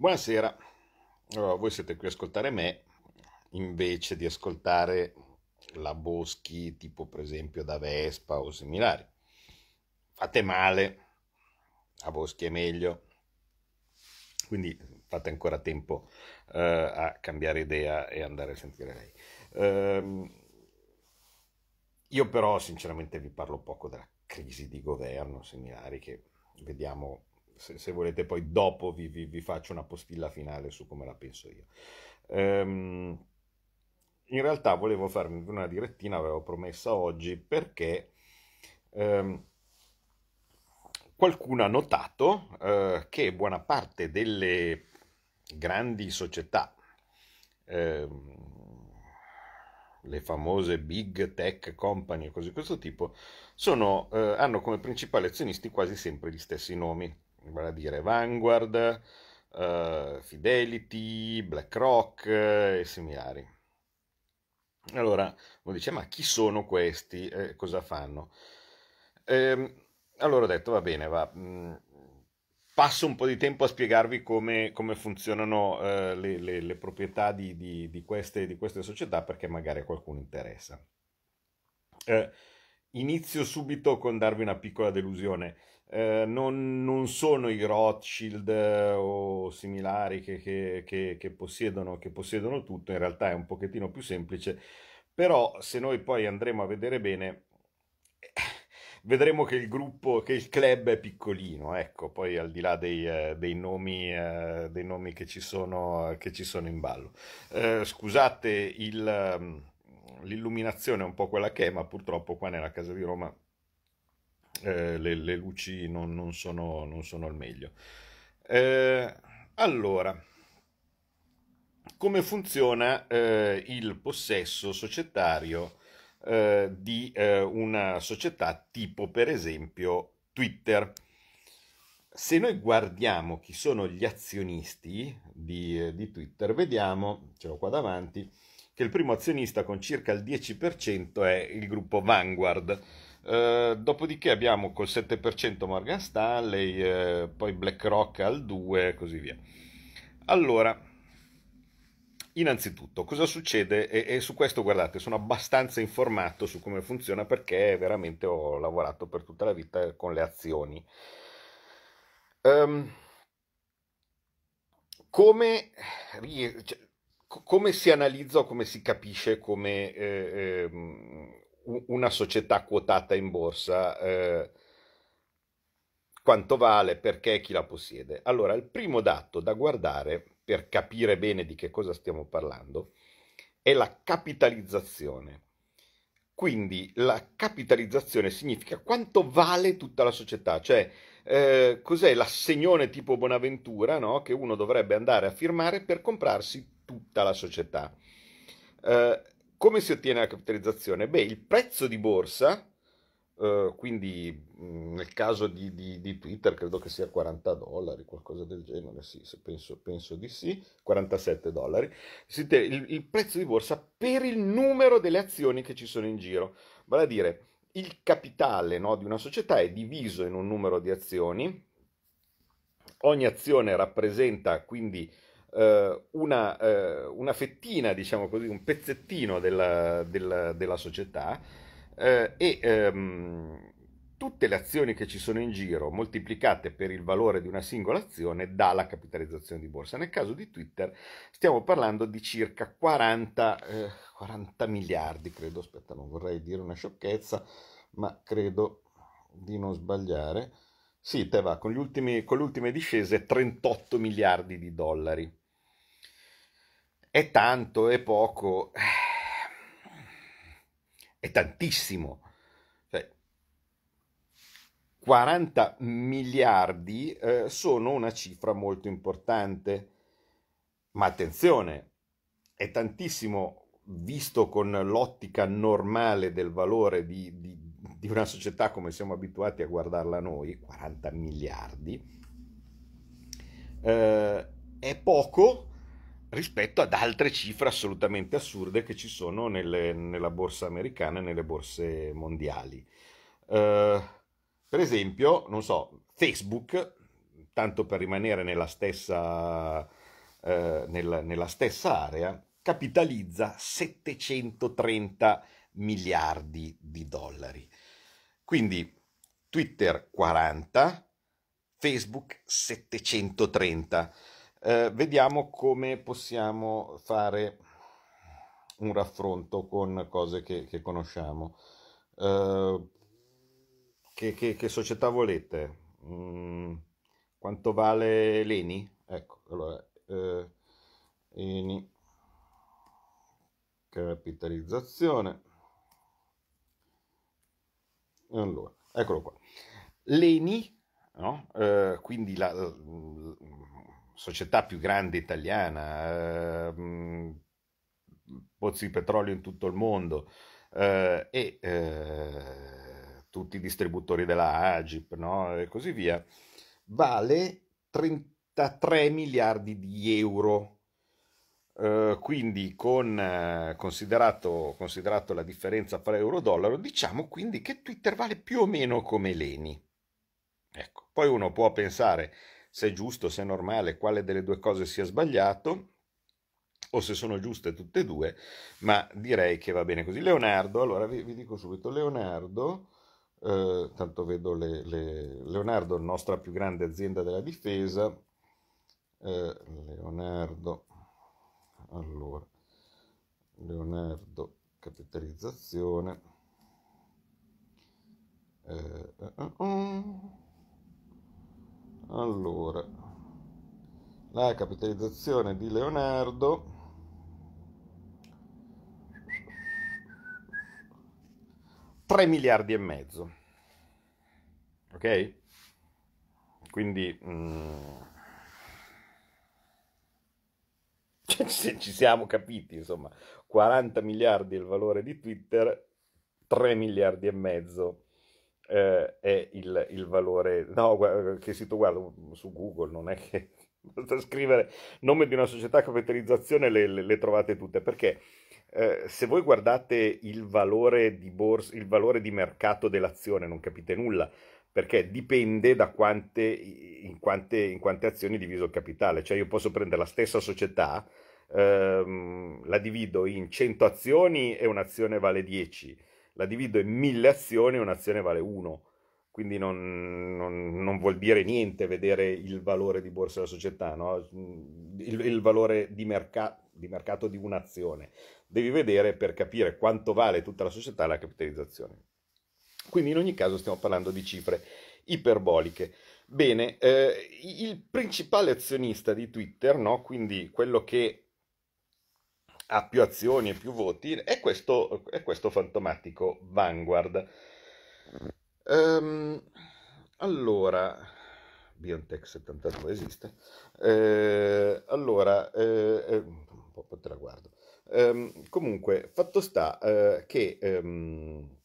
Buonasera, allora, voi siete qui a ascoltare me invece di ascoltare la Boschi tipo per esempio da Vespa o similari. Fate male, a Boschi è meglio, quindi fate ancora tempo uh, a cambiare idea e andare a sentire lei. Uh, io però sinceramente vi parlo poco della crisi di governo, similari che vediamo se, se volete poi dopo vi, vi, vi, faccio una postilla finale su come la penso io. Ehm, in realtà volevo farmi una direttina, avevo promessa oggi, perché ehm, qualcuno ha notato eh, che buona parte delle grandi società, ehm, le famose big tech company e cose di questo tipo, sono, eh, hanno come principali azionisti quasi sempre gli stessi nomi vale a dire Vanguard, uh, Fidelity, BlackRock eh, e similari. Allora uno dice: Ma chi sono questi? Eh, cosa fanno? Eh, allora ho detto: Va bene, va. Mh, mm, passo un po' di tempo a spiegarvi come, come funzionano eh, le, le, le, proprietà di, di, di, queste, di, queste, società perché magari a qualcuno interessa. Eh, inizio subito con darvi una piccola delusione eh, non, non, sono i Rothschild eh, o similari che, che, che, che, possiedono, che possiedono tutto, in realtà è un pochettino più semplice, però se noi poi andremo a vedere bene, eh, vedremo che il gruppo, che il club è piccolino, ecco, poi al di là dei, eh, dei, nomi, dei nomi, che, ci sono, che ci sono in ballo. Eh, scusate il, mm, l'illuminazione è un po' quella che è, ma purtroppo qua nella casa di Roma eh, le, le, luci non, non, sono, non, sono, al meglio. Eh, allora, come funziona eh, il possesso societario eh, di eh, una società tipo per esempio Twitter? Se noi guardiamo chi sono gli azionisti di, eh, di Twitter, vediamo, ce l'ho qua davanti, che il primo azionista con circa il 10% è il gruppo Vanguard eh, dopodiché abbiamo col 7% Morgan Stanley, uh, poi BlackRock al 2 e così via. Allora, innanzitutto, cosa succede? E, e, su questo guardate, sono abbastanza informato su come funziona perché veramente ho lavorato per tutta la vita con le azioni. Um, come, cioè, come, si analizza o come si capisce come... Eh, eh, una società quotata in borsa eh, quanto vale, perché chi la possiede. Allora, il primo dato da guardare per capire bene di che cosa stiamo parlando è la capitalizzazione. Quindi la capitalizzazione significa quanto vale tutta la società, cioè eh, cos'è l'assegnone tipo Bonaventura no? che uno dovrebbe andare a firmare per comprarsi tutta la società. Eh, come si ottiene la capitalizzazione? Beh, il prezzo di borsa, eh, quindi mm, nel caso di, di, di, Twitter credo che sia 40 dollari, qualcosa del genere, sì, penso, penso di sì, 47 dollari, si il, il prezzo di borsa per il numero delle azioni che ci sono in giro. Vale a dire, il capitale no, di una società è diviso in un numero di azioni, ogni azione rappresenta quindi eh, una, eh, una, fettina, diciamo così, un pezzettino della, della, della società eh, e ehm, tutte le azioni che ci sono in giro moltiplicate per il valore di una singola azione dà la capitalizzazione di borsa. Nel caso di Twitter stiamo parlando di circa 40, 40 eh, miliardi, credo, aspetta, non vorrei dire una sciocchezza, ma credo di non sbagliare. Sì, te va, con, ultimi, con le ultime discese 38 miliardi di dollari è tanto, è poco, è tantissimo. 40 cioè, miliardi eh, sono una cifra molto importante, ma attenzione, è tantissimo visto con l'ottica normale del valore di, di, di una società come siamo abituati a guardarla noi, 40 miliardi, eh, è poco rispetto ad altre cifre assolutamente assurde che ci sono nelle, nella borsa americana e nelle borse mondiali. Eh, per esempio, non so, Facebook, tanto per rimanere nella stessa, eh, nella, nella stessa area, capitalizza 730 miliardi di dollari. Quindi Twitter 40, Facebook 730. Eh, vediamo come possiamo fare un raffronto con cose che, che conosciamo. Eh, che, che, che, società volete? Mm, quanto vale l'ENI? Ecco, allora, eh, ENI capitalizzazione. Allora, eccolo qua. L'ENI, no? eh, quindi la, società più grande italiana, eh, pozzi di petrolio in tutto il mondo eh, e eh, tutti i distributori della Agip no? e così via, vale 33 miliardi di euro. Uh, quindi con, uh, considerato, considerato, la differenza fra euro-dollaro, diciamo quindi che Twitter vale più o meno come Leni. Ecco. Poi uno può pensare se è giusto, se è normale, quale delle due cose sia sbagliato o se sono giuste tutte e due, ma direi che va bene così. Leonardo, allora vi, vi dico subito, Leonardo, eh, tanto vedo le, le, Leonardo, nostra più grande azienda della difesa, eh, Leonardo, allora, Leonardo, capitalizzazione. Eh, uh, uh, uh allora la capitalizzazione di Leonardo tre miliardi e mezzo ok quindi mm, se ci siamo capiti, insomma, 40 miliardi il valore di Twitter, 3 miliardi e mezzo eh, è il, il, valore. No, guarda, che sito guardo su Google, non è che basta scrivere nome di una società capitalizzazione le, le, le trovate tutte, perché eh, se voi guardate il valore di borsa, il valore di mercato dell'azione, non capite nulla perché dipende da quante in, quante, in quante, azioni diviso il capitale. Cioè io posso prendere la stessa società, ehm, la divido in 100 azioni e un'azione vale 10 la divido in mille azioni e un'azione vale uno. Quindi non, non, non, vuol dire niente vedere il valore di borsa della società, no? il, il, valore di, merca, di mercato di un'azione. Devi vedere per capire quanto vale tutta la società la capitalizzazione. Quindi in ogni caso stiamo parlando di cifre iperboliche. Bene, eh, il principale azionista di Twitter, no? quindi quello che ha più azioni e più voti, è questo, è questo fantomatico Vanguard. Um, allora, BioNTech 72 esiste. Eh, allora, eh, eh un po' te la guardo. Um, comunque, fatto sta eh, che... Um,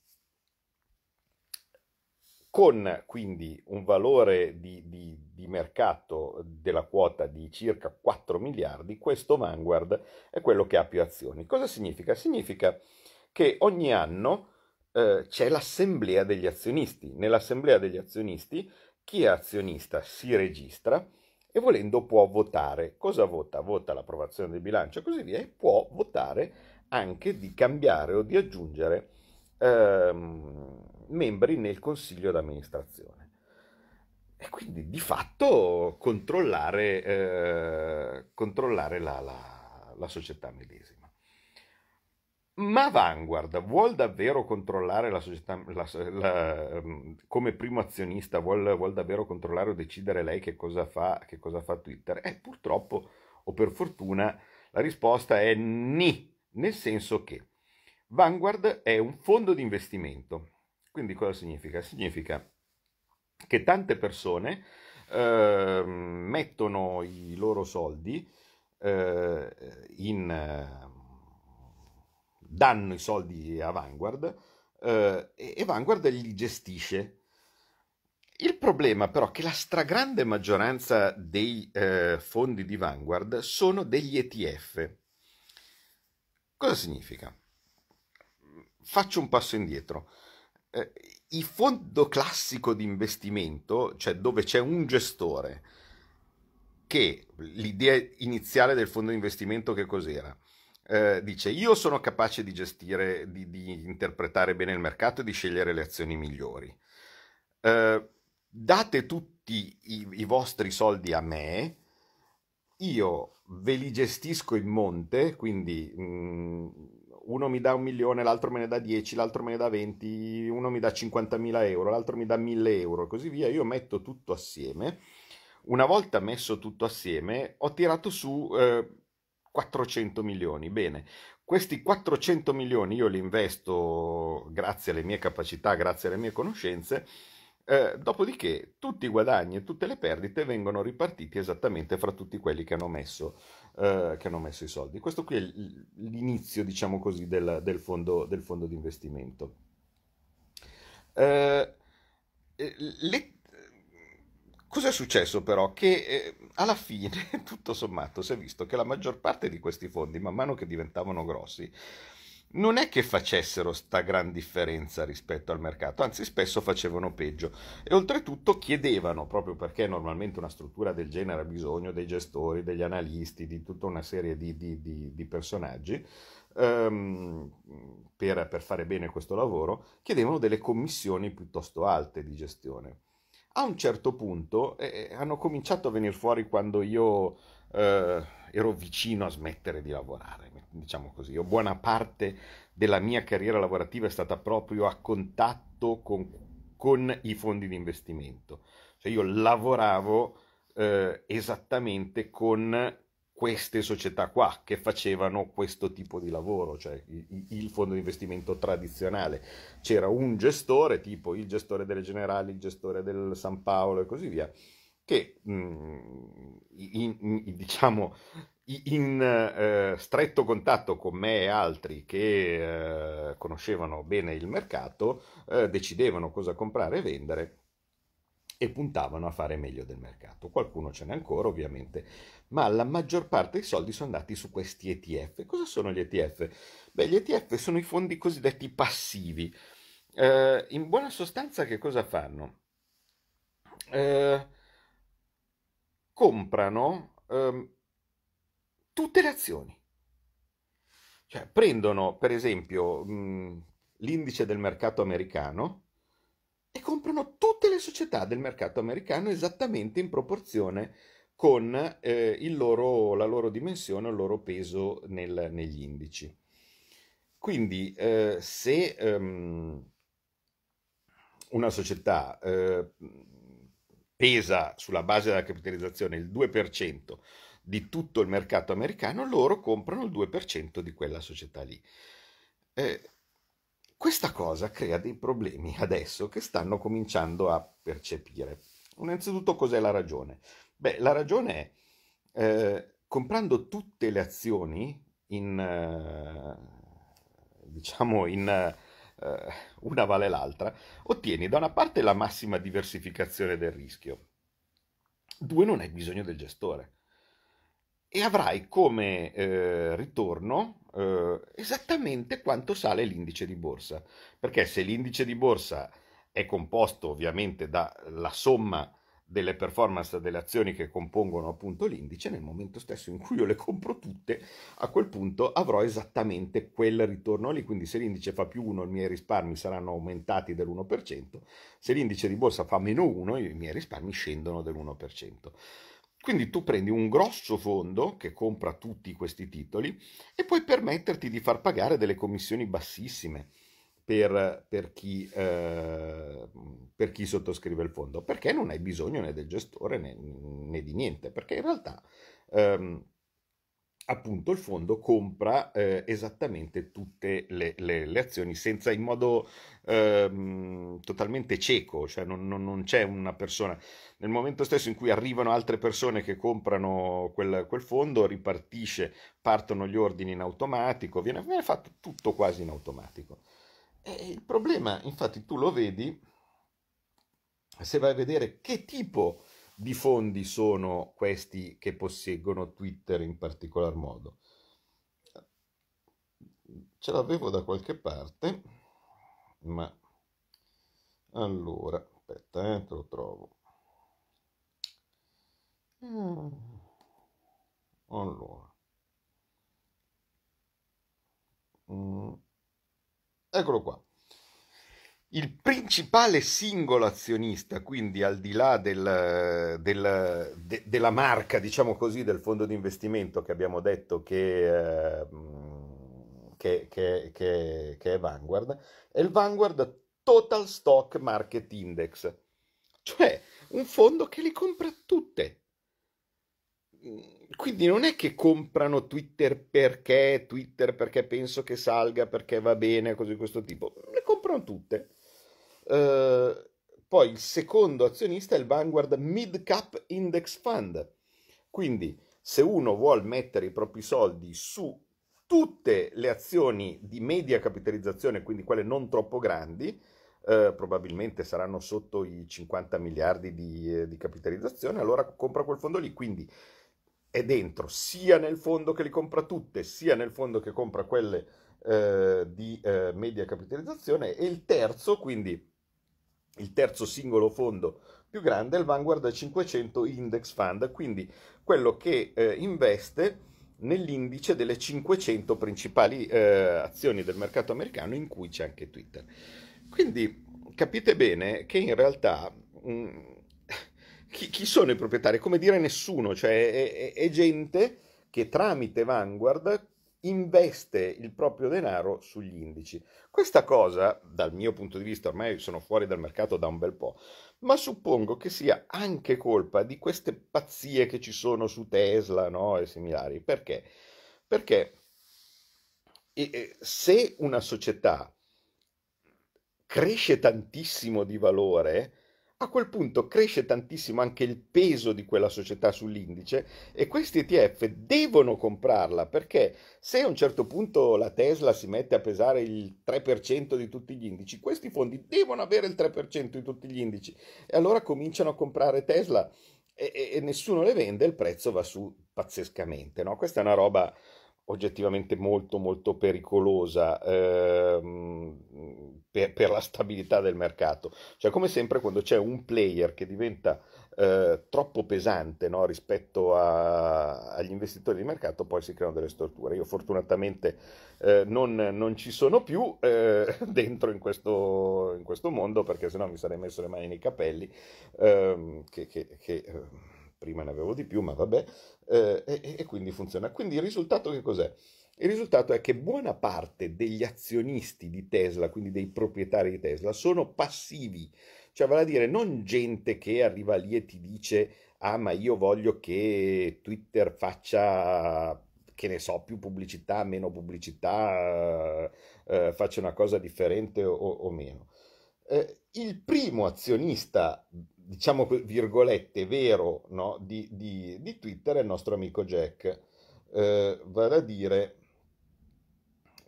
con quindi un valore di, di, di, mercato della quota di circa 4 miliardi, questo Vanguard è quello che ha più azioni. Cosa significa? Significa che ogni anno eh, c'è l'assemblea degli azionisti. Nell'assemblea degli azionisti chi è azionista si registra e volendo può votare. Cosa vota? Vota l'approvazione del bilancio e così via e può votare anche di cambiare o di aggiungere ehm, membri nel consiglio d'amministrazione. E quindi di fatto controllare, eh, controllare la, la, la società medesima. Ma Vanguard vuol davvero controllare la società, la, la, ehm, come primo azionista, vuol, vuol, davvero controllare o decidere lei che cosa fa, che cosa fa Twitter? E eh, purtroppo, o per fortuna, la risposta è ni, nel senso che Vanguard è un fondo di investimento. Quindi cosa significa? Significa che tante persone eh, mettono i loro soldi eh, in, eh, danno i soldi a Vanguard eh, e Vanguard li gestisce. Il problema però è che la stragrande maggioranza dei eh, fondi di Vanguard sono degli ETF. Cosa significa? faccio un passo indietro. Eh, il fondo classico di investimento, cioè dove c'è un gestore, che l'idea iniziale del fondo di investimento che cos'era? Eh, dice io sono capace di gestire, di, di, interpretare bene il mercato e di scegliere le azioni migliori. Eh, date tutti i, i vostri soldi a me, io ve li gestisco in monte, quindi mh, mm, uno mi dà un milione, l'altro me ne dà 10, l'altro me ne dà 20, uno mi dà 50.000 euro, l'altro mi dà 1.000 euro e così via, io metto tutto assieme. Una volta messo tutto assieme ho tirato su eh, 400 milioni. Bene, questi 400 milioni io li investo grazie alle mie capacità, grazie alle mie conoscenze. Eh, dopodiché tutti i guadagni e tutte le perdite vengono ripartiti esattamente fra tutti quelli che hanno messo eh, che hanno messo i soldi. Questo qui è l'inizio, diciamo così, del, del, fondo, del fondo di investimento. Eh, le, Cos'è successo però? Che eh, alla fine, tutto sommato, si è visto che la maggior parte di questi fondi, man mano che diventavano grossi, non è che facessero sta gran differenza rispetto al mercato, anzi spesso facevano peggio e oltretutto chiedevano, proprio perché normalmente una struttura del genere ha bisogno dei gestori, degli analisti, di tutta una serie di, di, di, di personaggi, ehm, per, per fare bene questo lavoro, chiedevano delle commissioni piuttosto alte di gestione. A un certo punto eh, eh hanno cominciato a venire fuori quando io eh, ero vicino a smettere di lavorare diciamo così, o buona parte della mia carriera lavorativa è stata proprio a contatto con, con i fondi di investimento. Cioè io lavoravo eh, esattamente con queste società qua che facevano questo tipo di lavoro, cioè il fondo di investimento tradizionale. C'era un gestore, tipo il gestore delle Generali, il gestore del San Paolo e così via, che mm, in, in, diciamo in eh, stretto contatto con me e altri che eh, conoscevano bene il mercato, eh, decidevano cosa comprare e vendere e puntavano a fare meglio del mercato. Qualcuno ce n'è ancora ovviamente, ma la maggior parte dei soldi sono andati su questi ETF. Cosa sono gli ETF? Beh, gli ETF sono i fondi cosiddetti passivi. Eh, in buona sostanza che cosa fanno? Eh, comprano ehm, tutte le azioni. Cioè, prendono, per esempio, mh, mm, l'indice del mercato americano e comprano tutte le società del mercato americano esattamente in proporzione con eh, loro, la loro dimensione, il loro peso nel, negli indici. Quindi eh, se ehm, una società eh, pesa sulla base della capitalizzazione il 2% di tutto il mercato americano, loro comprano il 2% di quella società lì. Eh, questa cosa crea dei problemi adesso che stanno cominciando a percepire. Innanzitutto cos'è la ragione? Beh, la ragione è eh, comprando tutte le azioni in, eh, diciamo, in eh, una vale l'altra, ottieni da una parte la massima diversificazione del rischio, due non hai bisogno del gestore e avrai come eh, ritorno eh, esattamente quanto sale l'indice di borsa, perché se l'indice di borsa è composto ovviamente dalla somma delle performance delle azioni che compongono appunto l'indice, nel momento stesso in cui io le compro tutte, a quel punto avrò esattamente quel ritorno lì, quindi se l'indice fa più 1 i miei risparmi saranno aumentati dell'1%, se l'indice di borsa fa meno 1 i miei risparmi scendono dell'1%. Quindi tu prendi un grosso fondo che compra tutti questi titoli e puoi permetterti di far pagare delle commissioni bassissime per, per, chi, eh, per, chi, sottoscrive il fondo, perché non hai bisogno né del gestore né, né di niente, perché in realtà ehm, appunto il fondo compra eh, esattamente tutte le, le, le, azioni senza in modo ehm, totalmente cieco, cioè non, non, non, c'è una persona. Nel momento stesso in cui arrivano altre persone che comprano quel, quel fondo, ripartisce, partono gli ordini in automatico, viene, viene fatto tutto quasi in automatico il problema, infatti, tu lo vedi se vai a vedere che tipo di fondi sono questi che posseggono Twitter in particolar modo. Ce l'avevo da qualche parte, ma allora, aspetta, eh, te lo trovo. Mm. Allora. Eccolo qua. Il principale singolo azionista, quindi al di là del, del, de, della marca, diciamo così, del fondo di investimento che abbiamo detto che, eh, che, che, che, che è Vanguard, è il Vanguard Total Stock Market Index, cioè un fondo che li compra tutte quindi non è che comprano Twitter perché Twitter, perché penso che salga, perché va bene, cose di questo tipo. Le comprano tutte. Uh, poi il secondo azionista è il Vanguard Mid Cap Index Fund. Quindi se uno vuole mettere i propri soldi su tutte le azioni di media capitalizzazione, quindi quelle non troppo grandi, eh, probabilmente saranno sotto i 50 miliardi di, eh, di capitalizzazione, allora compra quel fondo lì. Quindi è dentro sia nel fondo che li compra tutte, sia nel fondo che compra quelle eh, di eh, media capitalizzazione e il terzo, quindi il terzo singolo fondo più grande è il Vanguard 500 Index Fund, quindi quello che eh, investe nell'indice delle 500 principali eh, azioni del mercato americano in cui c'è anche Twitter. Quindi capite bene che in realtà mh, chi, chi, sono i proprietari? Come dire nessuno, cioè è, è, è gente che tramite Vanguard investe il proprio denaro sugli indici. Questa cosa, dal mio punto di vista, ormai sono fuori dal mercato da un bel po', ma suppongo che sia anche colpa di queste pazzie che ci sono su Tesla no? e similari. Perché? Perché se una società cresce tantissimo di valore, a quel punto cresce tantissimo anche il peso di quella società sull'indice e questi ETF devono comprarla perché se a un certo punto la Tesla si mette a pesare il 3% di tutti gli indici, questi fondi devono avere il 3% di tutti gli indici e allora cominciano a comprare Tesla e, e, e nessuno le vende, il prezzo va su pazzescamente. No? Questa è una roba oggettivamente molto molto pericolosa ehm, per, per, la stabilità del mercato. Cioè come sempre quando c'è un player che diventa eh, troppo pesante no, rispetto a, agli investitori di mercato poi si creano delle storture. Io fortunatamente eh, non, non, ci sono più eh, dentro in questo, in questo, mondo perché sennò mi sarei messo le mani nei capelli ehm, che, che, che ehm, prima ne avevo di più, ma vabbè, eh, e, e quindi funziona. Quindi il risultato che cos'è? Il risultato è che buona parte degli azionisti di Tesla, quindi dei proprietari di Tesla, sono passivi, cioè vale a dire non gente che arriva lì e ti dice ah ma io voglio che Twitter faccia che ne so, più pubblicità, meno pubblicità, eh, eh faccia una cosa differente o, o meno. Eh, il primo azionista diciamo virgolette, vero no? di, di, di, Twitter è il nostro amico Jack, eh, vale, a dire,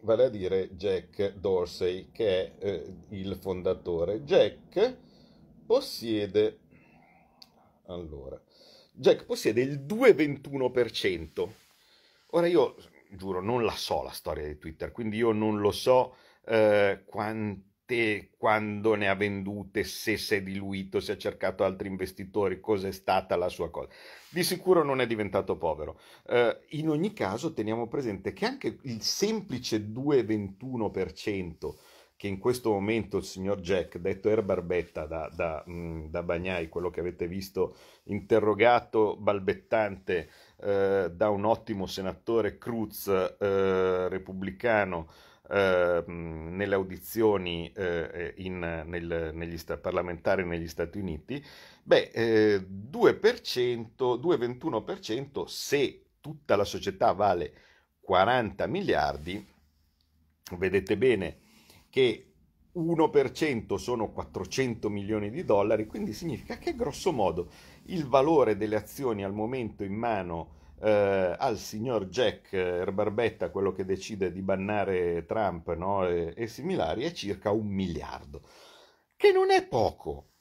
vale a dire Jack Dorsey, che è eh, il fondatore. Jack possiede, allora, Jack possiede il 2,21%. Ora io giuro, non la so la storia di Twitter, quindi io non lo so eh, quanto tutte, quando ne ha vendute, se si è diluito, se ha cercato altri investitori, cosa è stata la sua cosa. Di sicuro non è diventato povero. Eh, in ogni caso teniamo presente che anche il semplice 2,21% che in questo momento il signor Jack, detto Erbarbetta da, da, mm, da, Bagnai, quello che avete visto interrogato balbettante eh, da un ottimo senatore Cruz eh, repubblicano, Ehm, nelle audizioni eh, eh, in, nel, negli sta- parlamentari negli Stati Uniti, beh, eh, 2%, 2,21% se tutta la società vale 40 miliardi, vedete bene che 1% sono 400 milioni di dollari, quindi significa che grosso modo il valore delle azioni al momento in mano eh, al signor Jack Barbetta, quello che decide di bannare Trump no? e, e, similari, è circa un miliardo, che non è poco.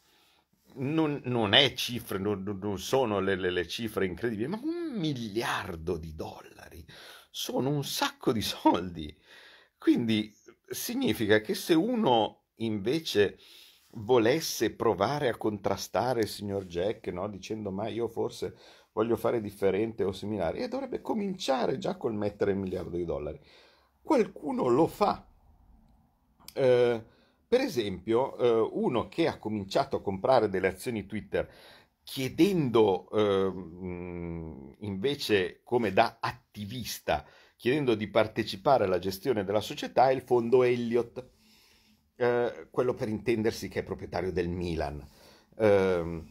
Non, non è cifre, non, non sono le, le, le cifre incredibili, ma un miliardo di dollari sono un sacco di soldi. Quindi significa che se uno invece volesse provare a contrastare il signor Jack, no? dicendo ma io forse voglio fare differente o similari, e dovrebbe cominciare già col mettere il miliardo di dollari. Qualcuno lo fa. Eh, per esempio, eh, uno che ha cominciato a comprare delle azioni Twitter chiedendo eh, invece come da attivista, chiedendo di partecipare alla gestione della società, è il fondo Elliott, eh, quello per intendersi che è proprietario del Milan. Ehm,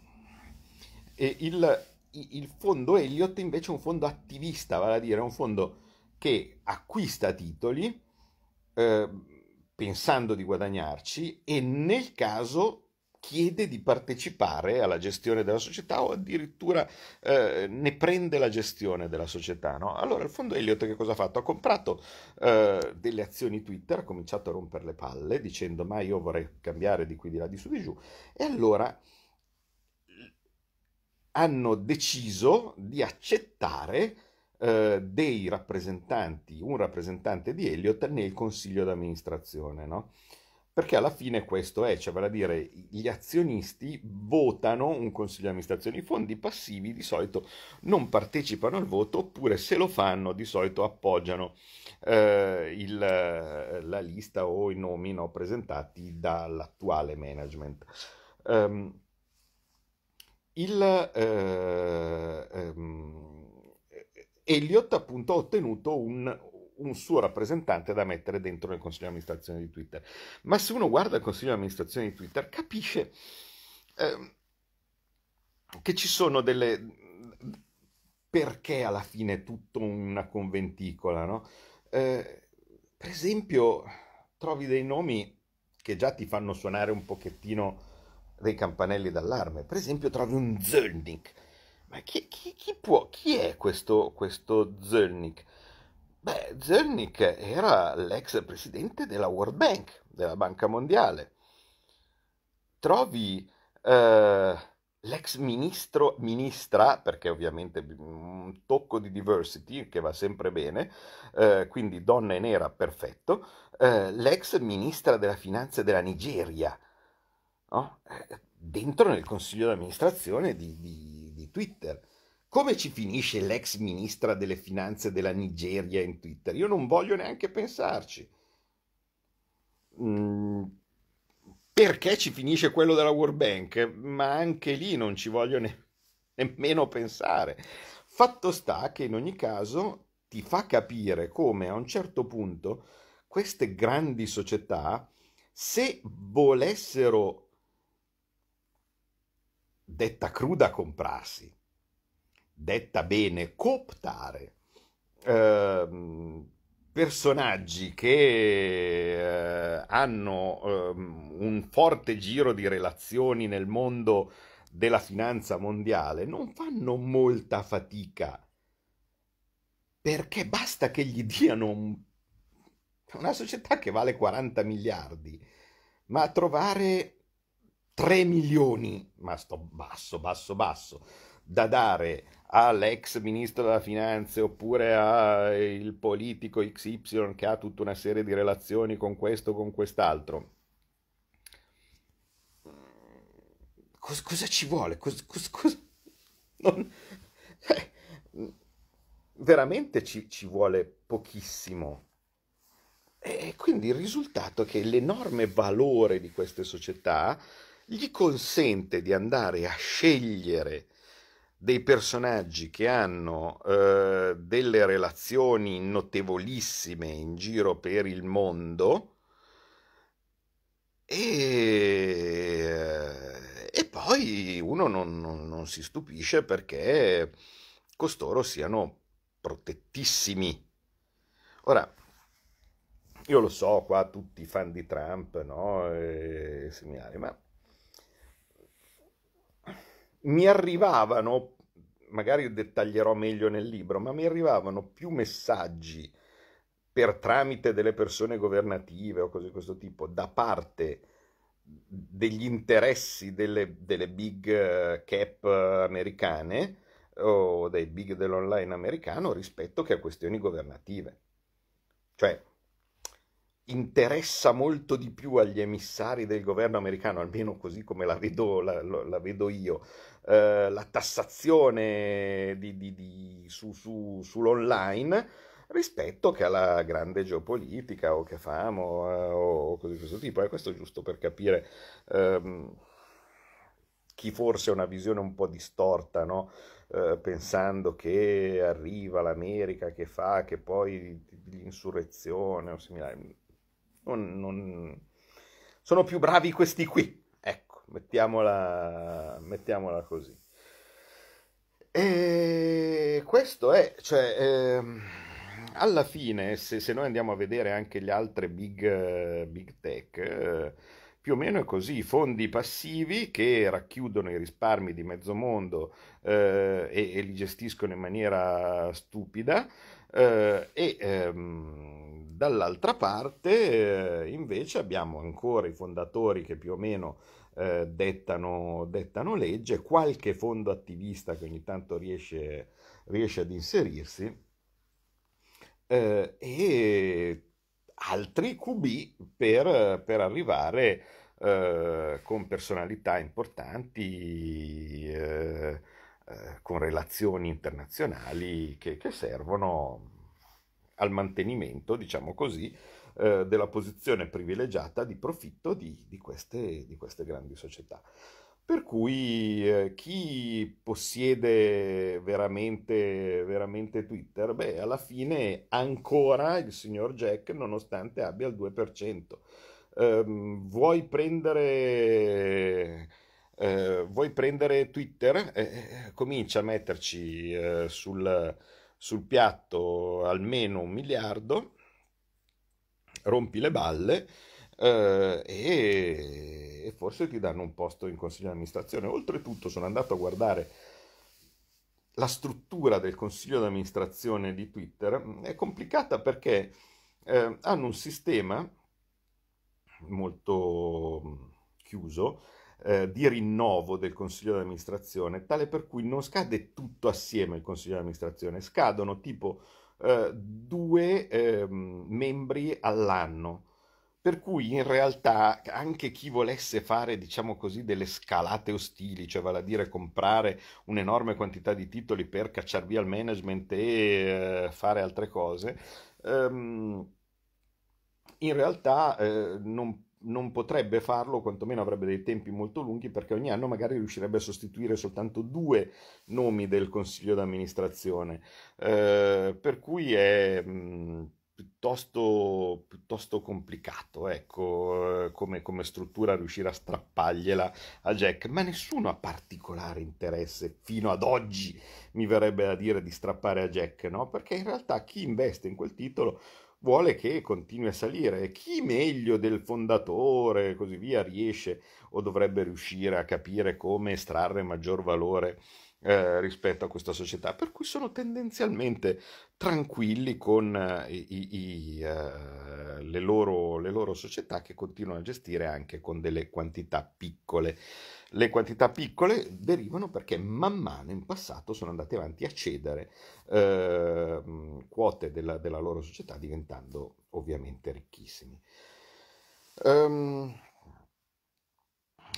e il, il fondo Elliott invece è un fondo attivista, vale a dire è un fondo che acquista titoli eh, pensando di guadagnarci e nel caso chiede di partecipare alla gestione della società o addirittura eh, ne prende la gestione della società. No? Allora il fondo Elliott che cosa ha fatto? Ha comprato eh, delle azioni Twitter, ha cominciato a rompere le palle dicendo ma io vorrei cambiare di qui di là di su di giù e allora hanno deciso di accettare eh, dei rappresentanti, un rappresentante di Elliot nel consiglio d'amministrazione, no? Perché alla fine questo è, cioè vale a dire, gli azionisti votano un consiglio di amministrazione, i fondi passivi di solito non partecipano al voto oppure se lo fanno di solito appoggiano eh, il, la lista o i nomi no, presentati dall'attuale management. Um, il, eh, ehm, Elliot appunto ha ottenuto un, un suo rappresentante da mettere dentro il consiglio di amministrazione di Twitter. Ma se uno guarda il consiglio di amministrazione di Twitter capisce eh, che ci sono delle... perché alla fine è tutto una conventicola, no? Eh, per esempio trovi dei nomi che già ti fanno suonare un pochettino dei campanelli d'allarme. Per esempio trovi un Zölnik. Ma chi, chi, chi, può, chi è questo, questo Zölnik? Beh, Zelnik era l'ex presidente della World Bank, della Banca Mondiale. Trovi eh, l'ex ministro, ministra, perché ovviamente un tocco di diversity che va sempre bene, eh, quindi donna e nera, perfetto, eh, l'ex ministra della finanza della Nigeria, no? Eh, dentro nel consiglio di amministrazione di, di, di Twitter. Come ci finisce l'ex ministra delle finanze della Nigeria in Twitter? Io non voglio neanche pensarci. Mm, perché ci finisce quello della World Bank? Ma anche lì non ci voglio ne- nemmeno pensare. Fatto sta che in ogni caso ti fa capire come a un certo punto queste grandi società, se volessero detta cruda comprarsi, detta bene cooptare eh, personaggi che eh, hanno eh, un forte giro di relazioni nel mondo della finanza mondiale non fanno molta fatica perché basta che gli diano un... una società che vale 40 miliardi, ma trovare 3 milioni, ma sto basso, basso, basso, da dare all'ex ministro della finanza oppure al politico XY che ha tutta una serie di relazioni con questo o con quest'altro. Cos- cosa ci vuole? Cos- cos- cos- non... Eh, veramente ci, ci vuole pochissimo. E quindi il risultato è che l'enorme valore di queste società gli consente di andare a scegliere dei personaggi che hanno eh, delle relazioni notevolissime in giro per il mondo e, e poi uno non, non, non si stupisce perché costoro siano protettissimi. Ora, io lo so, qua tutti i fan di Trump, no? E similari, ma mi arrivavano, magari dettaglierò meglio nel libro, ma mi arrivavano più messaggi per tramite delle persone governative o cose di questo tipo da parte degli interessi delle, delle big eh, cap eh, americane o dei big dell'online americano rispetto che a questioni governative. Cioè, interessa molto di più agli emissari del governo americano, almeno così come la vedo, la, la vedo io, eh, la tassazione di, di, di, su, su, sull'online rispetto che alla grande geopolitica o che famo eh, o cose di questo tipo. E eh, questo è giusto per capire ehm, chi forse ha una visione un po' distorta, no? eh, pensando che arriva l'America che fa, che poi l'insurrezione o similari. Non, non... Sono più bravi questi qui mettiamola, mettiamola così. E questo è, cioè, ehm, alla fine, se, se, noi andiamo a vedere anche le altre big, big tech, eh, più o meno è così, fondi passivi che racchiudono i risparmi di mezzo mondo eh, e, e, li gestiscono in maniera stupida eh, e ehm, dall'altra parte eh, invece abbiamo ancora i fondatori che più o meno eh, dettano, dettano, legge, qualche fondo attivista che ogni tanto riesce, riesce ad inserirsi eh, e altri QB per, per arrivare eh, con personalità importanti, eh, eh, con relazioni internazionali che, che servono al mantenimento, diciamo così, eh, della posizione privilegiata di profitto di, di, queste, di queste, grandi società. Per cui eh, chi possiede veramente, veramente Twitter, beh, alla fine ancora il signor Jack, nonostante abbia il 2%. Um, ehm, vuoi, prendere, uh, vuoi prendere Twitter eh, eh comincia a metterci uh, sul, sul, piatto almeno un miliardo rompi le balle eh, e, e forse ti danno un posto in consiglio di amministrazione. Oltretutto sono andato a guardare la struttura del consiglio di amministrazione di Twitter, è complicata perché eh, hanno un sistema molto chiuso eh, di rinnovo del consiglio di amministrazione, tale per cui non scade tutto assieme il consiglio di amministrazione, scadono tipo eh, due eh, membri all'anno. Per cui in realtà anche chi volesse fare, diciamo così, delle scalate ostili, cioè vale a dire comprare un'enorme quantità di titoli per cacciar via il management e eh, fare altre cose, ehm, in realtà eh, non non potrebbe farlo, quantomeno avrebbe dei tempi molto lunghi, perché ogni anno magari riuscirebbe a sostituire soltanto due nomi del consiglio d'amministrazione. Eh, per cui è. Mh, mm, Piuttosto, piuttosto, complicato, ecco, eh, come, come, struttura riuscire a strappargliela a Jack, ma nessuno ha particolare interesse fino ad oggi, mi verrebbe da dire, di strappare a Jack, no? Perché in realtà chi investe in quel titolo vuole che continui a salire. E chi meglio del fondatore e così via riesce o dovrebbe riuscire a capire come estrarre maggior valore eh, rispetto a questa società? Per cui sono tendenzialmente tranquilli con eh, i, i, eh, le, loro, le loro società che continuano a gestire anche con delle quantità piccole. Le quantità piccole derivano perché man mano in passato sono andate avanti a cedere eh, quote della, della, loro società diventando ovviamente ricchissimi. Um,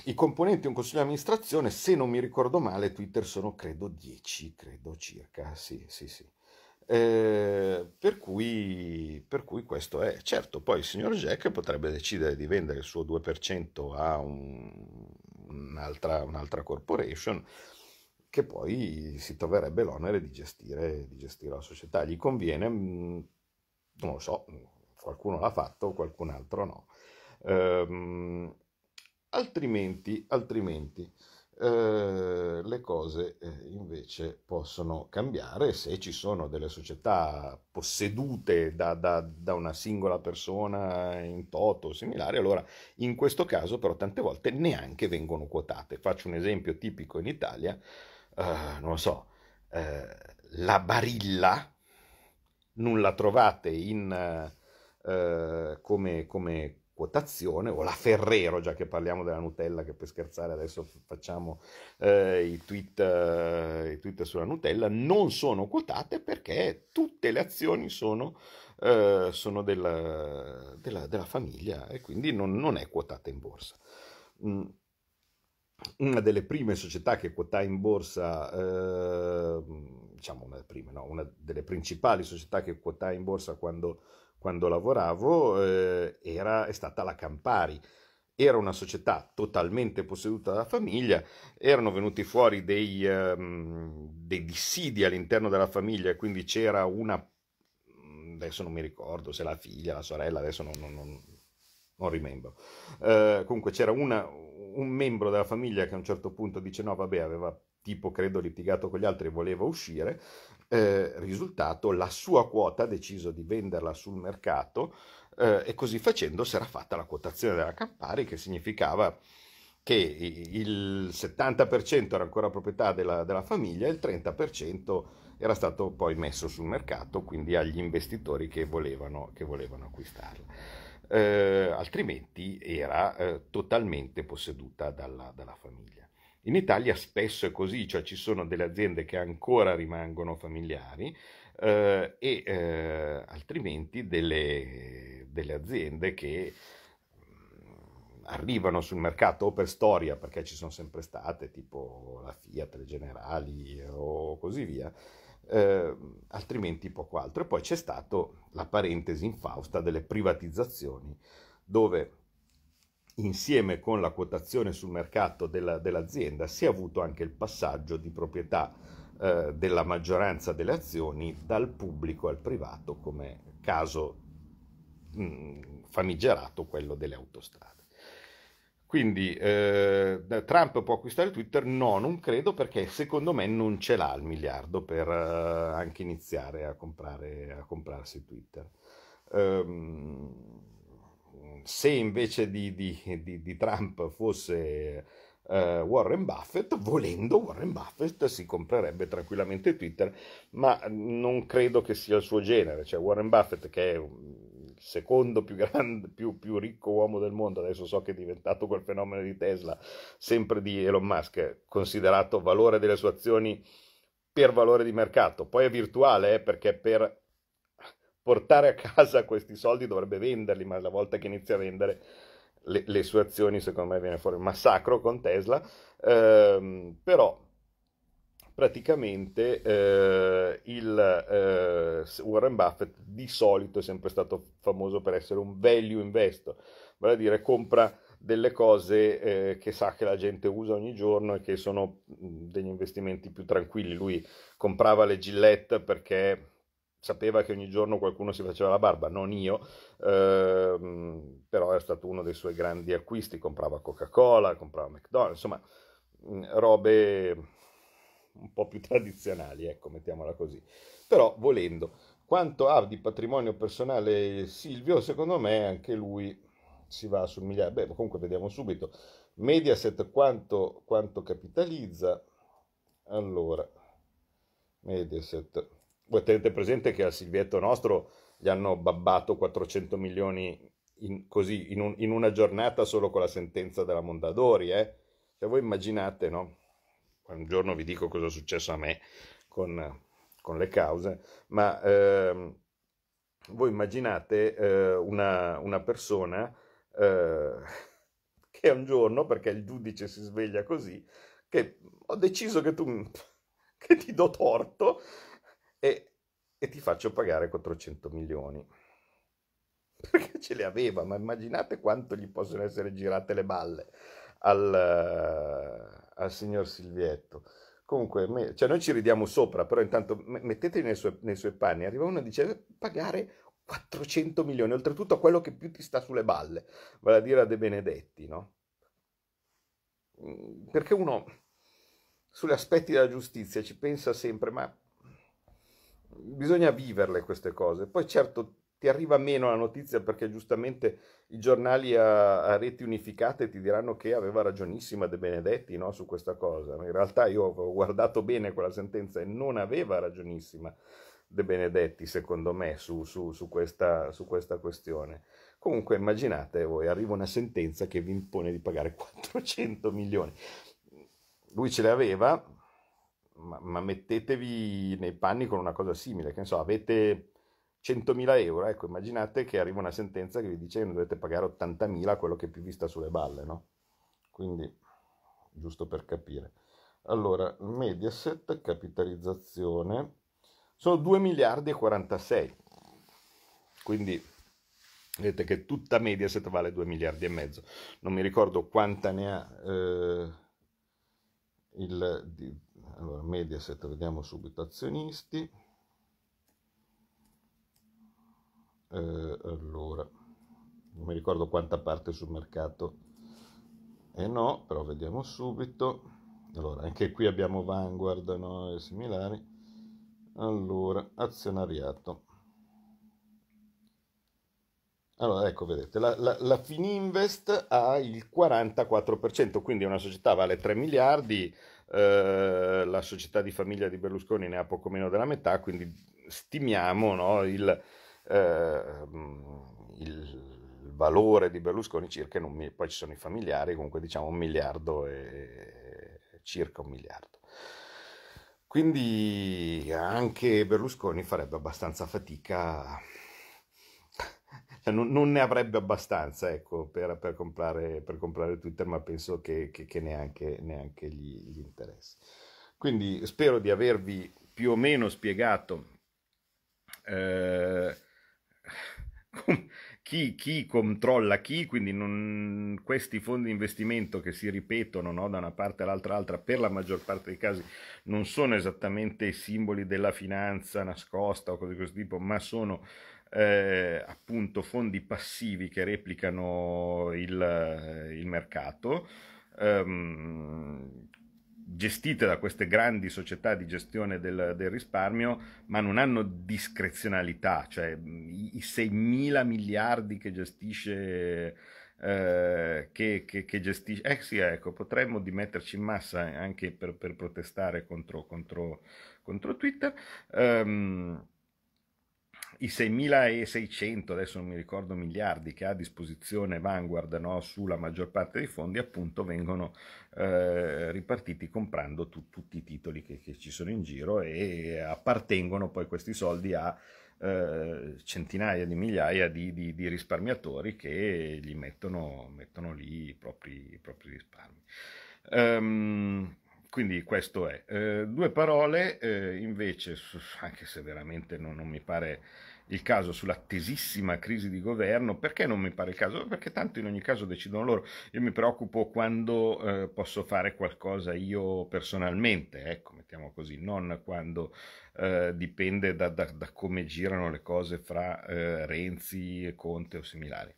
i componenti di un consiglio di amministrazione, se non mi ricordo male, Twitter sono credo 10, credo circa, sì, sì, sì. Eh, per, cui, per, cui, questo è certo. Poi il signor Jack potrebbe decidere di vendere il suo 2% a un, un'altra, un'altra corporation che poi si troverebbe l'onere di gestire, di gestire la società. Gli conviene, mm, non lo so, qualcuno l'ha fatto, qualcun altro no. Ehm, altrimenti, altrimenti eh, le cose eh, invece possono cambiare se ci sono delle società possedute da, da, da, una singola persona in toto o similare, allora in questo caso però tante volte neanche vengono quotate. Faccio un esempio tipico in Italia, eh, non lo so, eh, la Barilla non la trovate in, eh, come, come quotazione, o la Ferrero, già che parliamo della Nutella, che per scherzare adesso facciamo eh, i, tweet, eh, i, tweet, sulla Nutella, non sono quotate perché tutte le azioni sono, eh, sono della, della, della, famiglia e quindi non, non è quotata in borsa. Mm una delle prime società che quotai in borsa, eh, diciamo una delle prime, no, una delle principali società che quotai in borsa quando quando lavoravo eh, era, è stata la Campari. Era una società totalmente posseduta dalla famiglia, erano venuti fuori dei, um, dei dissidi all'interno della famiglia, quindi c'era una, adesso non mi ricordo se la figlia, la sorella, adesso non, non, non, non rimembro. Uh, eh, comunque c'era una, un membro della famiglia che a un certo punto dice no, vabbè, aveva tipo credo litigato con gli altri e voleva uscire, eh, risultato, la sua quota ha deciso di venderla sul mercato eh, e così facendo si era fatta la quotazione della Campari che significava che il 70% era ancora proprietà della, della famiglia e il 30% era stato poi messo sul mercato, quindi agli investitori che volevano, che volevano acquistarla. Eh, altrimenti era eh, totalmente posseduta dalla, dalla famiglia. In Italia spesso è così, cioè ci sono delle aziende che ancora rimangono familiari eh, e eh, altrimenti delle, delle, aziende che mm, arrivano sul mercato o per storia, perché ci sono sempre state, tipo la Fiat, le Generali eh, o così via, eh, altrimenti poco altro. E poi c'è stata la parentesi infausta delle privatizzazioni, dove insieme con la quotazione sul mercato della, dell'azienda, si è avuto anche il passaggio di proprietà eh, della maggioranza delle azioni dal pubblico al privato, come caso mh, mm, famigerato quello delle autostrade. Quindi eh, Trump può acquistare Twitter? No, non credo perché secondo me non ce l'ha il miliardo per eh, anche iniziare a, comprare, a comprarsi Twitter. Um, se invece di, di, di, di Trump fosse eh, Warren Buffett, volendo Warren Buffett si comprerebbe tranquillamente Twitter, ma non credo che sia il suo genere. Cioè Warren Buffett che è il secondo più grande, più, più, ricco uomo del mondo, adesso so che è diventato quel fenomeno di Tesla, sempre di Elon Musk, considerato valore delle sue azioni per valore di mercato, poi è virtuale eh, perché per portare a casa questi soldi dovrebbe venderli, ma la volta che inizia a vendere le, le sue azioni, secondo me, viene fuori un massacro con Tesla. Eh, però praticamente eh, il, eh, Warren Buffett di solito è sempre stato famoso per essere un value investor, vale a dire compra delle cose eh, che sa che la gente usa ogni giorno e che sono degli investimenti più tranquilli. Lui comprava le gillette perché sapeva che ogni giorno qualcuno si faceva la barba, non io, ehm, però è stato uno dei suoi grandi acquisti, comprava Coca-Cola, comprava McDonald's, insomma, mh, robe un po' più tradizionali, ecco, mettiamola così. Però volendo, quanto ha di patrimonio personale Silvio, secondo me anche lui si va sul miliardo, beh, comunque vediamo subito. Mediaset quanto, quanto capitalizza? Allora, Mediaset voi tenete presente che al Silvietto nostro gli hanno babbato 400 milioni in, così in, un, in, una giornata solo con la sentenza della Mondadori. Eh? Cioè, voi immaginate, no? un giorno vi dico cosa è successo a me con, con le cause, ma eh, voi immaginate eh, una, una, persona eh, che un giorno, perché il giudice si sveglia così, che ho deciso che tu che ti do torto e, e ti faccio pagare 400 milioni. Perché ce le aveva, ma immaginate quanto gli possono essere girate le balle al, eh, al signor Silvietto. Comunque, me, cioè noi ci ridiamo sopra, però intanto mettetevi nei, nei suoi panni. Arriva uno e dice eh, pagare 400 milioni, oltretutto a quello che più ti sta sulle balle, vale a dire a De Benedetti, no? Mm, perché uno sugli aspetti della giustizia ci pensa sempre, ma bisogna viverle queste cose. Poi certo ti arriva meno la notizia perché giustamente i giornali a, a reti unificate ti diranno che aveva ragionissima De Benedetti no, su questa cosa. In realtà io ho guardato bene quella sentenza e non aveva ragionissima De Benedetti, secondo me, su, su, su, questa, su questa questione. Comunque immaginate voi, arriva una sentenza che vi impone di pagare 400 milioni. Lui ce l'aveva, ma, ma, mettetevi nei panni con una cosa simile, che ne so, avete 100.000 euro, ecco, immaginate che arriva una sentenza che vi dice che ne dovete pagare 80.000 quello che più vi sta sulle balle, no? Quindi, giusto per capire. Allora, Mediaset, capitalizzazione, sono 2 miliardi e 46, quindi vedete che tutta Mediaset vale 2 miliardi e mezzo, non mi ricordo quanta ne ha eh, il allora Mediaset vediamo subito azionisti eh, allora non mi ricordo quanta parte sul mercato e eh no però vediamo subito allora anche qui abbiamo Vanguard no? e similari allora azionariato allora, ecco, vedete, la, la, la, Fininvest ha il 44%, quindi una società vale 3 miliardi, eh, la società di famiglia di Berlusconi ne ha poco meno della metà, quindi stimiamo no, il, eh, il, valore di Berlusconi circa, un, poi ci sono i familiari, comunque diciamo un miliardo e circa un miliardo. Quindi anche Berlusconi farebbe abbastanza fatica cioè, non, non, ne avrebbe abbastanza ecco, per, per, comprare, per comprare, Twitter, ma penso che, che, che neanche, neanche gli, gli interessi. Quindi spero di avervi più o meno spiegato eh, chi, chi, controlla chi, quindi non, questi fondi di investimento che si ripetono no, da una parte all'altra, all'altra, per la maggior parte dei casi non sono esattamente i simboli della finanza nascosta o cose di questo tipo, ma sono eh, appunto fondi passivi che replicano il, eh, il mercato, ehm, gestite da queste grandi società di gestione del, del risparmio, ma non hanno discrezionalità, cioè i, i 6 mila miliardi che gestisce... Eh, che, che, che, gestisce. Eh sì, ecco, potremmo dimetterci in massa eh, anche per, per protestare contro, contro, contro Twitter. Um, i 6.600, adesso non mi ricordo miliardi, che ha a disposizione Vanguard no, sulla maggior parte dei fondi, appunto vengono eh, ripartiti comprando tu, tutti i titoli che, che, ci sono in giro e appartengono poi questi soldi a eh, centinaia di migliaia di, di, di, risparmiatori che gli mettono, mettono lì i propri, i propri risparmi. Um, quindi questo è. Eh, due parole eh, invece, anche se veramente non, non, mi pare il caso, sull'attesissima crisi di governo, perché non mi pare il caso? Perché tanto in ogni caso decidono loro. Io mi preoccupo quando eh, posso fare qualcosa io personalmente, ecco, mettiamo così, non quando eh, dipende da, da, da, come girano le cose fra eh, Renzi, e Conte o similari.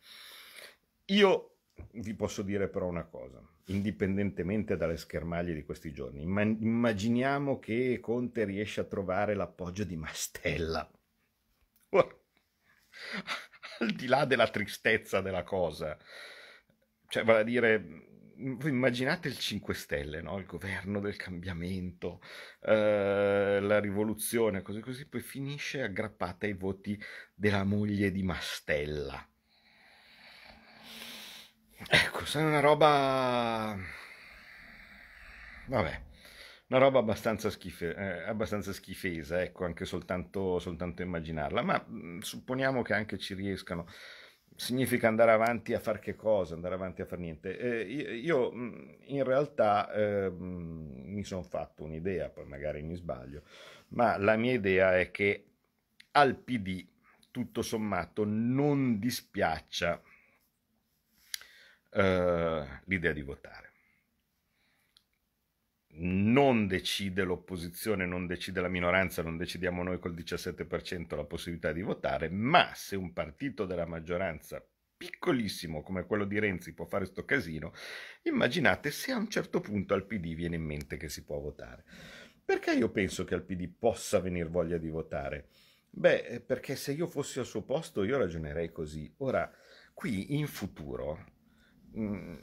Io vi posso dire però una cosa, indipendentemente dalle schermaglie di questi giorni, immaginiamo che Conte riesce a trovare l'appoggio di Mastella. Al di là della tristezza della cosa, cioè, vale a dire, immaginate il 5 Stelle, no? il governo del cambiamento, eh, la rivoluzione, così così, poi finisce aggrappata ai voti della moglie di Mastella Ecco, sono una roba... Vabbè, una roba abbastanza, schife, eh, abbastanza schifesa, ecco, anche soltanto, soltanto immaginarla, ma mh, mm, supponiamo che anche ci riescano. Significa andare avanti a far che cosa? Andare avanti a far niente. Eh, io mh, mm, in realtà eh, mh, mi sono fatto un'idea, poi magari mi sbaglio, ma la mia idea è che al PD tutto sommato non dispiaccia eh, l'idea di votare. Non decide l'opposizione, non decide la minoranza, non decidiamo noi col 17% la possibilità di votare, ma se un partito della maggioranza piccolissimo come quello di Renzi può fare sto casino, immaginate se a un certo punto al PD viene in mente che si può votare. Perché io penso che al PD possa venir voglia di votare? Beh, eh, perché se io fossi al suo posto io ragionerei così. Ora, qui in futuro Mm,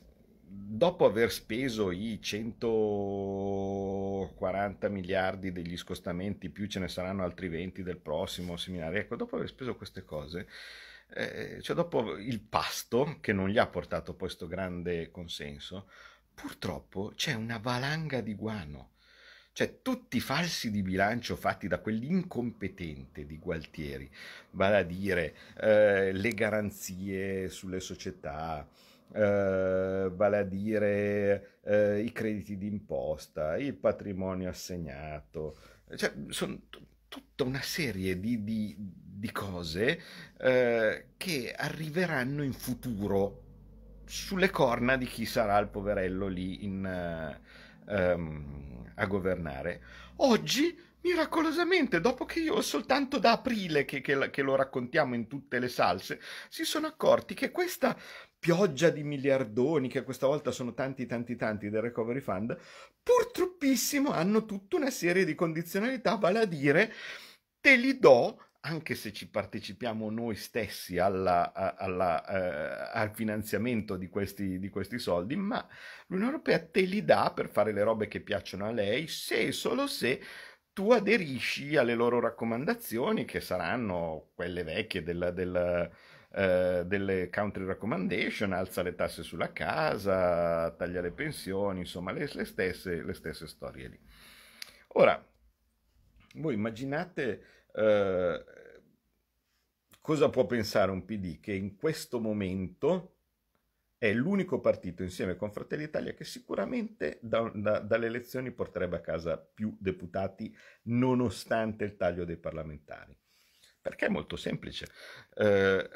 dopo aver speso i 140 miliardi degli scostamenti, più ce ne saranno altri 20 del prossimo seminario, ecco, dopo aver speso queste cose, eh, cioè dopo il pasto che non gli ha portato poi questo grande consenso, purtroppo c'è una valanga di guano. Cioè tutti i falsi di bilancio fatti da quell'incompetente di Gualtieri, vale a dire eh, le garanzie sulle società, eh, vale a dire eh, i crediti d'imposta, il patrimonio assegnato, cioè sono t- tutta una serie di, di, di cose eh, che arriveranno in futuro sulle corna di chi sarà il poverello lì in, uh, um, a governare. Oggi miracolosamente, dopo che io soltanto da aprile che, che, che, lo raccontiamo in tutte le salse, si sono accorti che questa pioggia di miliardoni, che questa volta sono tanti tanti tanti del Recovery Fund, purtroppissimo hanno tutta una serie di condizionalità, vale a dire te li do anche se ci partecipiamo noi stessi alla, alla, eh, al finanziamento di questi, di questi soldi, ma l'Unione Europea te li dà per fare le robe che piacciono a lei, se e solo se tu aderisci alle loro raccomandazioni, che saranno quelle vecchie del, del eh, delle country recommendation, alza le tasse sulla casa, taglia le pensioni, insomma le, le, stesse, le stesse, storie lì. Ora, voi immaginate eh, cosa può pensare un PD che in questo momento è l'unico partito insieme con Fratelli d'Italia che sicuramente da, da, dalle elezioni porterebbe a casa più deputati nonostante il taglio dei parlamentari. Perché è molto semplice. Eh,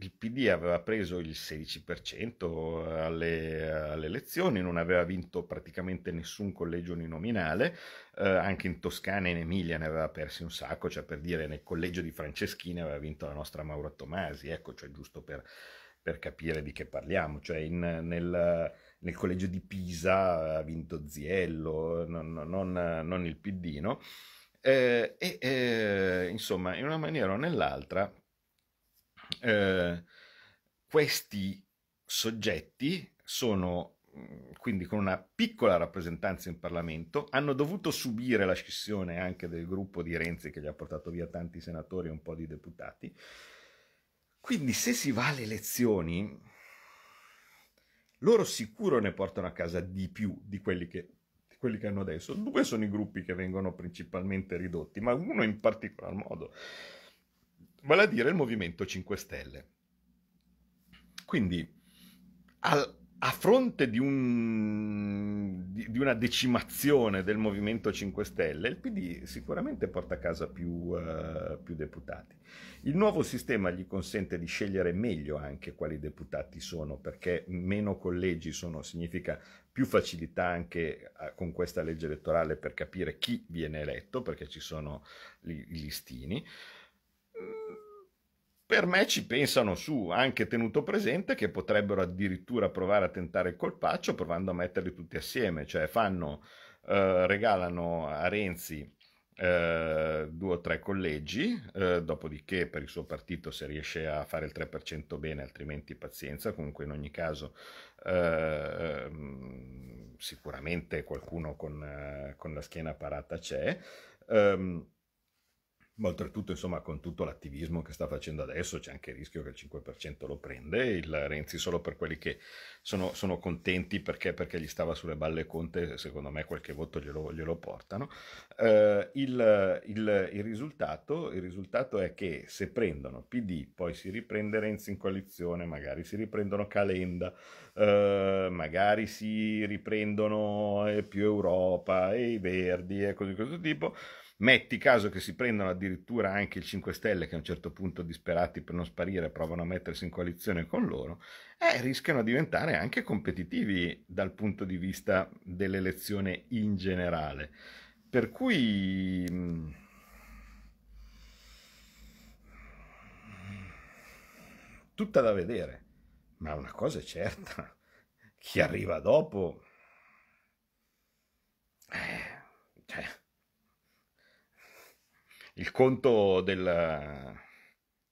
il PD aveva preso il 16% alle, alle, elezioni, non aveva vinto praticamente nessun collegio uninominale, eh, anche in Toscana e in Emilia ne aveva persi un sacco, cioè per dire nel collegio di Franceschini aveva vinto la nostra Mauro Tomasi, ecco, cioè giusto per, per capire di che parliamo, cioè in, nel, nel, collegio di Pisa ha vinto Ziello, non, non, non il PD, no? Eh, e eh, insomma, in una maniera o nell'altra eh, questi soggetti sono mm, quindi con una piccola rappresentanza in Parlamento, hanno dovuto subire la scissione anche del gruppo di Renzi che gli ha portato via tanti senatori e un po' di deputati. Quindi se si va alle elezioni, loro sicuro ne portano a casa di più di quelli che, di quelli che hanno adesso. Due sono i gruppi che vengono principalmente ridotti, ma uno in particolar modo vale a dire il Movimento 5 Stelle. Quindi, al, a fronte di, un, di, di, una decimazione del Movimento 5 Stelle, il PD sicuramente porta a casa più, uh, più, deputati. Il nuovo sistema gli consente di scegliere meglio anche quali deputati sono, perché meno collegi sono, significa più facilità anche eh, con questa legge elettorale per capire chi viene eletto, perché ci sono i listini. Mm, per me ci pensano su, anche tenuto presente che potrebbero addirittura provare a tentare il colpaccio provando a metterli tutti assieme, cioè fanno, eh, regalano a Renzi eh, due o tre collegi, eh, dopodiché per il suo partito se riesce a fare il 3% bene, altrimenti pazienza, comunque in ogni caso eh, mm, sicuramente qualcuno con, eh, con, la schiena parata c'è. Um, ma oltretutto, insomma, con tutto l'attivismo che sta facendo adesso, c'è anche il rischio che il 5% lo prende, il Renzi solo per quelli che sono, sono contenti perché, perché, gli stava sulle balle Conte, secondo me qualche voto glielo, glielo portano. Eh, il, il, il, risultato, il risultato è che se prendono PD, poi si riprende Renzi in coalizione, magari si riprendono Calenda, eh, magari si riprendono eh, più Europa e i Verdi e così di questo tipo metti caso che si prendano addirittura anche il 5 Stelle che a un certo punto disperati per non sparire provano a mettersi in coalizione con loro, eh, rischiano di diventare anche competitivi dal punto di vista dell'elezione in generale. Per cui... Mm, tutta da vedere, ma una cosa è certa, chi arriva dopo... Eh, cioè il conto del...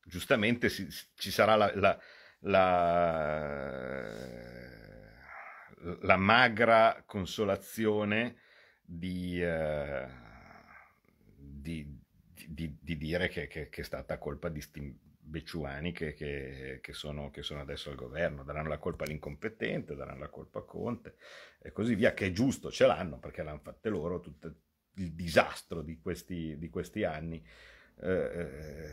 giustamente si, ci sarà la, la, la, la, magra consolazione di, eh, di, di, di dire che, che, che, è stata colpa di sti becciuani che, che, sono, che sono adesso al governo, daranno la colpa all'incompetente, daranno la colpa a Conte e così via, che è giusto, ce l'hanno perché l'hanno fatte loro tutte il disastro di questi, di questi anni, eh,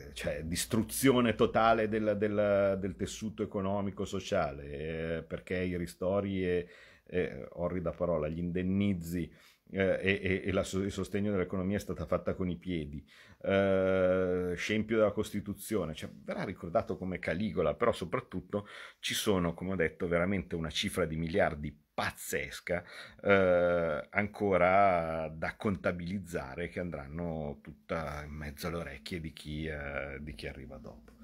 eh cioè distruzione totale del, del, del tessuto economico-sociale, eh, perché i ristori e, e, orrida parola, gli indennizi eh, e, e la, il sostegno dell'economia è stata fatta con i piedi, eh, scempio della Costituzione, cioè, verrà ricordato come Caligola, però soprattutto ci sono, come ho detto, veramente una cifra di miliardi pazzesca eh, ancora da contabilizzare che andranno tutta in mezzo alle orecchie di chi, eh, di chi arriva dopo.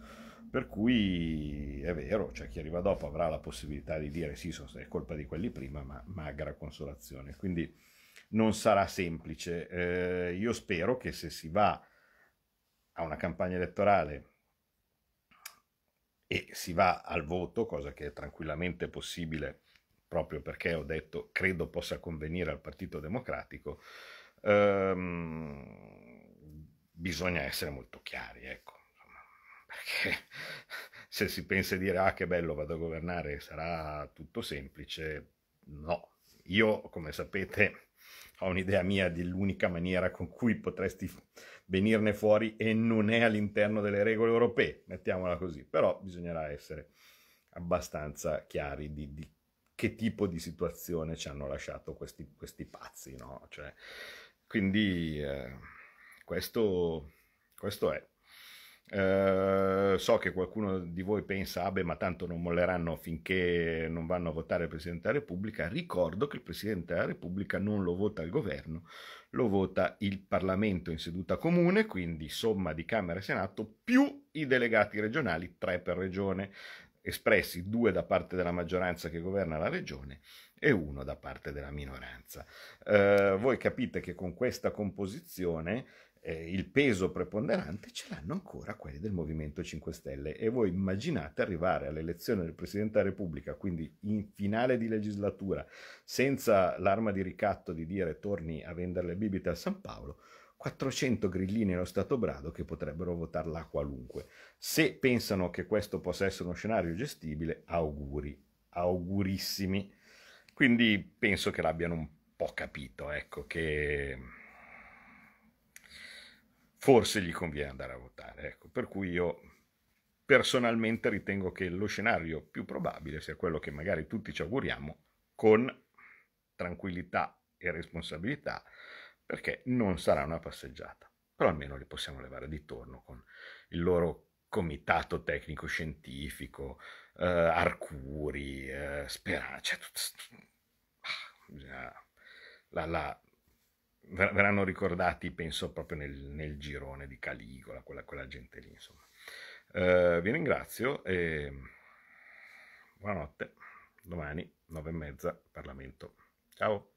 Per cui è vero, cioè chi arriva dopo avrà la possibilità di dire sì, è colpa di quelli prima, ma magra consolazione. Quindi non sarà semplice. Eh, io spero che se si va a una campagna elettorale e si va al voto, cosa che è tranquillamente possibile proprio perché ho detto credo possa convenire al Partito Democratico, ehm, bisogna essere molto chiari, ecco. Perché se si pensa di dire ah che bello vado a governare sarà tutto semplice, no. Io, come sapete, ho un'idea mia dell'unica maniera con cui potresti venirne fuori e non è all'interno delle regole europee, mettiamola così, però bisognerà essere abbastanza chiari di, di che tipo di situazione ci hanno lasciato questi, questi pazzi, no? Cioè, quindi eh, questo, questo è. Eh, so che qualcuno di voi pensa, ah beh, ma tanto non molleranno finché non vanno a votare il Presidente della Repubblica. Ricordo che il Presidente della Repubblica non lo vota il governo, lo vota il Parlamento in seduta comune, quindi somma di Camera e Senato, più i delegati regionali, tre per regione, espressi due da parte della maggioranza che governa la regione e uno da parte della minoranza. Eh, voi capite che con questa composizione eh, il peso preponderante ce l'hanno ancora quelli del Movimento 5 Stelle. E voi immaginate arrivare all'elezione del Presidente della Repubblica, quindi in finale di legislatura, senza l'arma di ricatto di dire torni a vendere le bibite a San Paolo, 400 grillini allo Stato Brado che potrebbero votarla qualunque. Se pensano che questo possa essere uno scenario gestibile, auguri, augurissimi. Quindi penso che l'abbiano un po' capito, ecco, che forse gli conviene andare a votare. Ecco, per cui io personalmente ritengo che lo scenario più probabile sia quello che magari tutti ci auguriamo con tranquillità e responsabilità, perché non sarà una passeggiata, però almeno li possiamo levare di torno con il loro comitato tecnico scientifico, eh, Arcuri, eh, Speranza, cioè, ah, la, la, ver- verranno ricordati, penso, proprio nel, nel girone di Caligola, quella, quella gente lì, insomma. Eh, vi ringrazio e buonanotte, domani nove e mezza, Parlamento. Ciao!